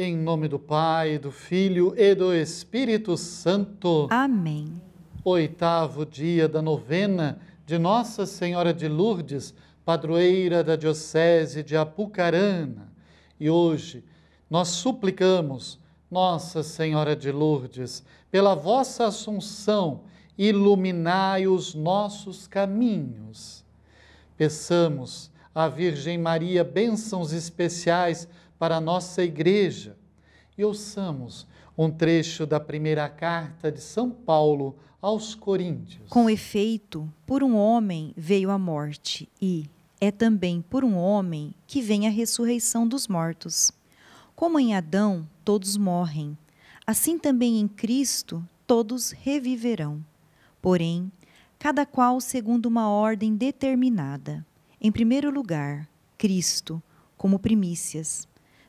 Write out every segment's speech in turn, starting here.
Em nome do Pai, do Filho e do Espírito Santo. Amém. Oitavo dia da novena de Nossa Senhora de Lourdes, padroeira da Diocese de Apucarana. E hoje nós suplicamos, Nossa Senhora de Lourdes, pela vossa Assunção, iluminai os nossos caminhos. Peçamos à Virgem Maria bênçãos especiais para a nossa igreja. E ouçamos um trecho da primeira carta de São Paulo aos Coríntios. Com efeito, por um homem veio a morte, e é também por um homem que vem a ressurreição dos mortos. Como em Adão todos morrem, assim também em Cristo todos reviverão. Porém, cada qual segundo uma ordem determinada. Em primeiro lugar, Cristo, como primícias.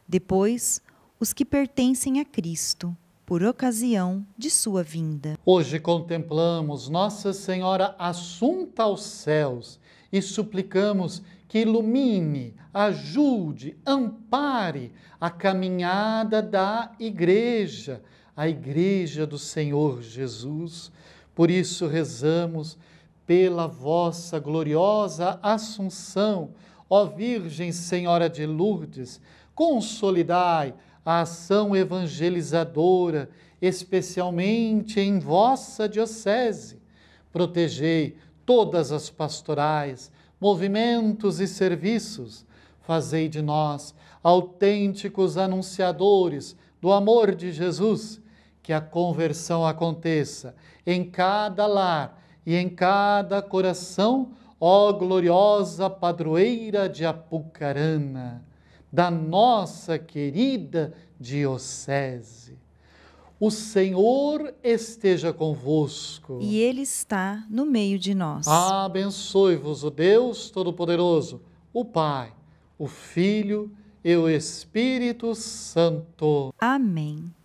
Depois, os que pertencem a Cristo, por ocasião de sua vinda. Hoje contemplamos Nossa Senhora assunta aos céus e suplicamos que ilumine, ajude, ampare a caminhada da Igreja, a Igreja do Senhor Jesus. Por isso rezamos pela vossa gloriosa Assunção Ó Virgem Senhora de Lourdes, consolidai a ação evangelizadora, especialmente em vossa diocese. Protegei todas as pastorais, movimentos e serviços. Fazei de nós autênticos anunciadores do amor de Jesus, que a conversão aconteça em cada lar e em cada coração ó gloriosa padroeira de Apucarana, da nossa querida Diocese. O Senhor esteja convosco. E Ele está no meio de nós. Abençoe-vos o Deus Todo-Poderoso, o Pai, o Filho e o Espírito Santo. Amém.